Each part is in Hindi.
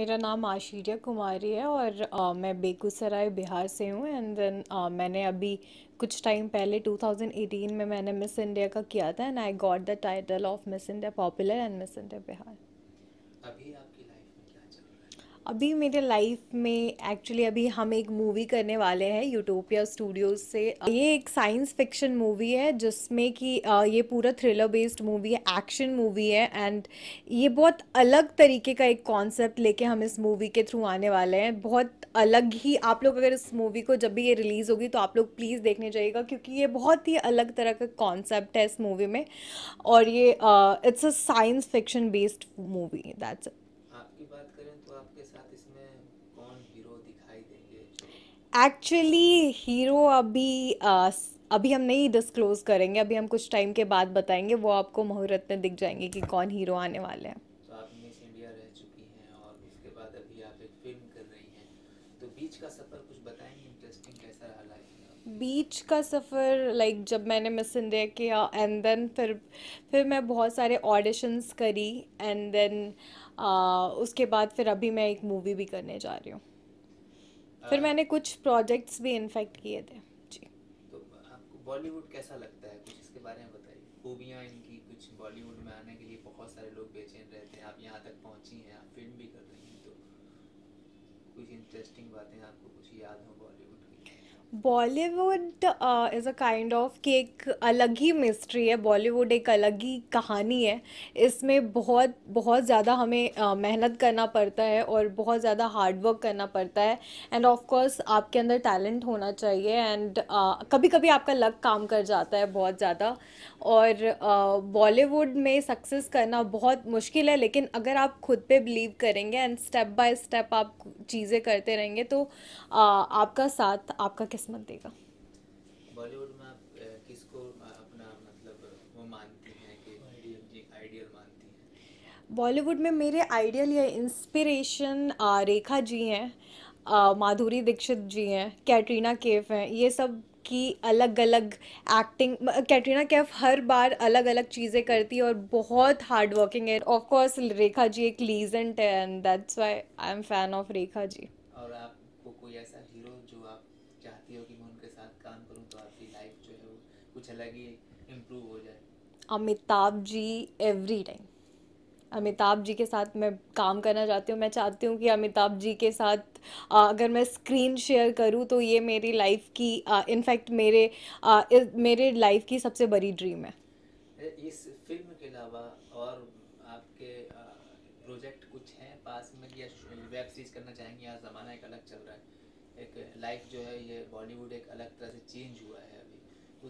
मेरा नाम आशीर्या कुमारी है और uh, मैं बेगूसराय बिहार से हूँ एंड देन मैंने अभी कुछ टाइम पहले 2018 में मैंने मिस इंडिया का किया था and I got the title of Miss India popular and Miss India Bihar अभी आप अभी मेरे लाइफ में एक्चुअली अभी हम एक मूवी करने वाले हैं यूटोपिया स्टूडियोज से ये एक साइंस फिक्शन मूवी है जिसमें कि ये पूरा थ्रिलर बेस्ड मूवी है एक्शन मूवी है एंड ये बहुत अलग तरीके का एक कॉन्सेप्ट लेके हम इस मूवी के थ्रू आने वाले हैं बहुत अलग ही आप लोग अगर इस मूवी को जब भी ये रिलीज़ होगी तो आप लोग प्लीज़ देखने जाइएगा क्योंकि ये बहुत ही अलग तरह का कॉन्सेप्ट है इस मूवी में और ये it's a science fiction based movie that's की बात करें तो आपके साथ इसमें कौन हीरो दिखाई देंगे एक्चुअली हीरो अभी आ, अभी हम नहीं डिस्क्लोज करेंगे अभी हम कुछ टाइम के बाद बताएंगे वो आपको मुहूर्त में दिख जाएंगे कि कौन हीरो आने वाले हैं तो आप मिस इंडिया रह चुकी हैं और उसके बाद अभी आप एक फिल्म कर रही हैं तो बीच का सफर कुछ बताएंगे इंटरेस्टिंग कैसा रहा लाइफ बीच का सफ़र लाइक like, जब मैंने मिस इंडिया किया एंड देन फिर फिर मैं बहुत सारे ऑडिशंस करी एंड देन उसके बाद फिर अभी मैं एक मूवी भी करने जा रही हूँ फिर मैंने कुछ प्रोजेक्ट्स भी इनफेक्ट किए थे जी तो आपको बॉलीवुड कैसा लगता है कुछ इसके बारे में बताइए खूबियाँ इनकी कुछ बॉलीवुड में आने के लिए बहुत सारे लोग बेचैन रहते हैं आप यहाँ तक पहुँची हैं आप फिल्म भी कर रही हैं तो कुछ इंटरेस्टिंग बातें आपको कुछ याद हो बॉलीवुड की Bollywood is a kind of कि एक अलग ही मिस्ट्री है बॉलीवुड एक अलग ही कहानी है इसमें बहुत बहुत ज़्यादा हमें uh, मेहनत करना पड़ता है और बहुत ज़्यादा हार्ड वर्क करना पड़ता है एंड ऑफ कोर्स आपके अंदर टैलेंट होना चाहिए एंड uh, कभी कभी आपका लक काम कर जाता है बहुत ज़्यादा और बॉलीवुड uh, में सक्सेस करना बहुत मुश्किल है लेकिन अगर आप खुद पे बिलीव करेंगे एंड स्टेप बाय स्टेप आप चीज़ें करते रहेंगे तो uh, आपका साथ आपका किस्मत देगा बॉलीवुड में आप किसको अपना मतलब वो मानती हैं कि आइडियल मानती हैं बॉलीवुड में मेरे आइडियल या इंस्पिरेशन रेखा जी हैं माधुरी दीक्षित जी हैं कैटरीना केफ हैं ये सब की अलग अलग एक्टिंग कैटरीना कैफ हर बार अलग अलग चीज़ें करती है और बहुत हार्ड वर्किंग है ऑफ कोर्स रेखा जी एक लीजेंट है and that's why I am fan of Rekha ji और आपको कोई ऐसा हीरो कुछ अलग ही इम्प्रूव हो जाए अमिताभ जी एवरी टाइम अमिताभ जी के साथ मैं काम करना चाहती हूँ मैं चाहती हूँ कि अमिताभ जी के साथ आ, अगर मैं स्क्रीन शेयर करूँ तो ये मेरी लाइफ की इनफैक्ट मेरे आ, मेरे लाइफ की सबसे बड़ी ड्रीम है इस फिल्म के अलावा और आपके प्रोजेक्ट कुछ हैं पास में या वेब सीरीज करना चाहेंगे या ज़माना एक अलग चल रहा है एक लाइफ जो है ये बॉलीवुड एक अलग तरह से चेंज हुआ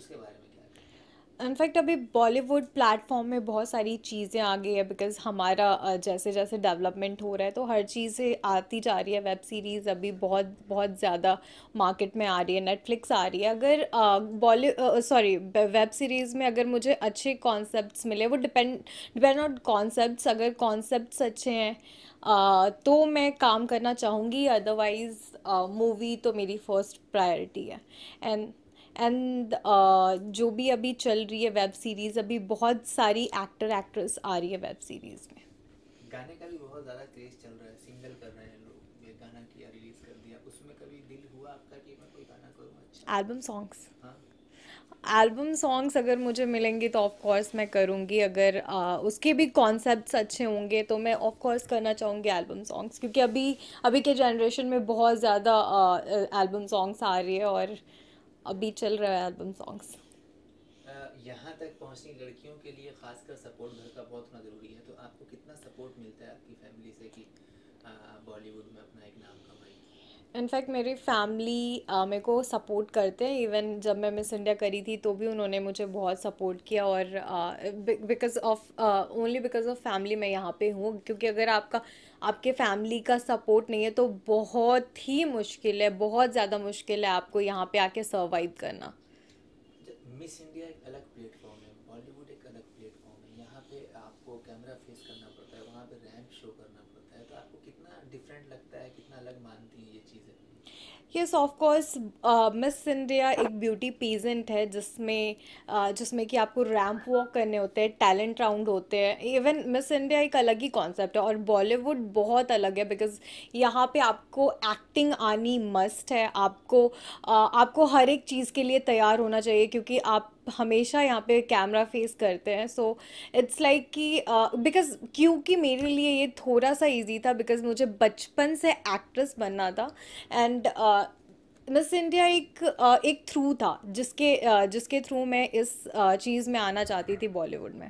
उसके बारे में क्या इनफैक्ट अभी बॉलीवुड प्लेटफॉर्म में बहुत सारी चीज़ें आ गई है बिकॉज हमारा जैसे जैसे डेवलपमेंट हो रहा है तो हर चीज़ें आती जा रही है वेब सीरीज़ अभी बहुत बहुत ज़्यादा मार्केट में आ रही है नेटफ्लिक्स आ रही है अगर बॉली सॉरी वेब सीरीज़ में अगर मुझे अच्छे कॉन्सेप्ट मिले वो डिपेंड डिपेंड ऑन कॉन्सेप्ट अगर कॉन्सेप्ट अच्छे हैं तो मैं काम करना चाहूँगी अदरवाइज़ मूवी तो मेरी फर्स्ट प्रायोरिटी है एंड एंड uh, जो भी अभी चल रही है वेब सीरीज़ अभी बहुत सारी एक्टर एक्ट्रेस आ रही है वेब सीरीज़ में गाने का भी बहुत ज़्यादा क्रेज चल रहा है सिंगल कर रहे हैं लोग ये गाना किया रिलीज़ कर दिया उसमें कभी दिल हुआ आपका कि मैं कोई गाना करूँ अच्छा एल्बम सॉन्ग्स एल्बम सॉन्ग्स अगर मुझे मिलेंगे तो ऑफ कोर्स मैं करूँगी अगर आ, उसके भी कॉन्सेप्ट्स अच्छे होंगे तो मैं ऑफ कोर्स करना चाहूँगी एल्बम सॉन्ग्स क्योंकि अभी अभी के जनरेशन में बहुत ज़्यादा एल्बम सॉन्ग्स आ रही है और अभी चल रहा है एल्बम सॉन्ग्स यहाँ तक पहुँचनी लड़कियों के लिए खासकर सपोर्ट घर का बहुत होना जरूरी है तो आपको कितना सपोर्ट मिलता है आपकी फैमिली से कि बॉलीवुड में अपना एक नाम कमा इनफैक्ट मेरी फैमिली मेरे को सपोर्ट करते हैं इवन जब मैं मिस इंडिया करी थी तो भी उन्होंने मुझे बहुत सपोर्ट किया और because of only because of family मैं यहाँ पे हूँ क्योंकि अगर आपका आपके फैमिली का सपोर्ट नहीं है तो बहुत ही मुश्किल है बहुत ज़्यादा मुश्किल है आपको यहाँ पे आके सर्वाइव करना मिस इंडिया एक अलग आपको कैमरा फेस करना पड़ता है वहाँ पे रैंप शो करना पड़ता है तो आपको कितना डिफरेंट लगता है कितना अलग मानती है ये चीज़ें yes of course Miss India एक ब्यूटी पेजेंट है जिसमें uh, जिसमें कि आपको रैंप वॉक करने होते हैं टैलेंट राउंड होते हैं इवन मिस इंडिया एक अलग ही कॉन्सेप्ट है और बॉलीवुड बहुत अलग है बिकॉज यहाँ पे आपको एक्टिंग आनी मस्ट है आपको uh, आपको हर एक चीज़ के लिए तैयार होना चाहिए क्योंकि आप हमेशा यहाँ पे कैमरा फेस करते हैं सो इट्स लाइक कि बिकॉज क्योंकि मेरे लिए ये थोड़ा सा इजी था बिकॉज मुझे बचपन से एक्ट्रेस बनना था एंड मिस इंडिया एक uh, एक थ्रू था जिसके uh, जिसके थ्रू मैं इस uh, चीज़ में आना चाहती थी बॉलीवुड में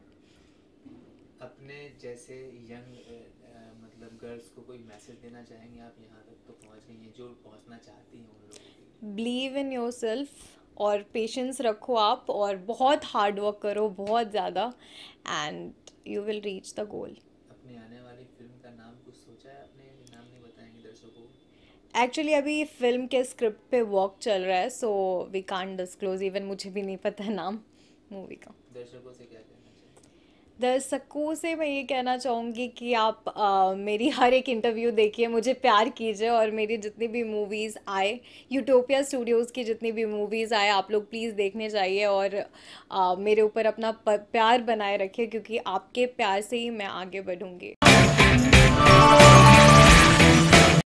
अपने जैसे यंग uh, मतलब गर्ल्स को कोई मैसेज देना चाहेंगे आप यहाँ तक तो पहुँच गई हैं जो पहुँचना चाहती हैं उन लोगों बिलीव इन योर सेल्फ और पेशेंस रखो आप और बहुत हार्ड वर्क करो बहुत ज़्यादा and you will reach the goal अपने वाली फिल्म का नाम कुछ सोचा है एक्चुअली अभी फिल्म के स्क्रिप्ट पे वर्क चल रहा है so we can't disclose even मुझे भी नहीं पता है नाम मूवी का दर्शकों से क्या कहना दर्शकों से मैं ये कहना चाहूँगी कि आप आ, मेरी हर एक इंटरव्यू देखिए मुझे प्यार कीजिए और मेरी जितनी भी मूवीज़ आए यूटोपिया स्टूडियोज़ की जितनी भी मूवीज़ आए आप लोग प्लीज़ देखने जाइए और आ, मेरे ऊपर अपना प्यार बनाए रखिए क्योंकि आपके प्यार से ही मैं आगे बढ़ूँगी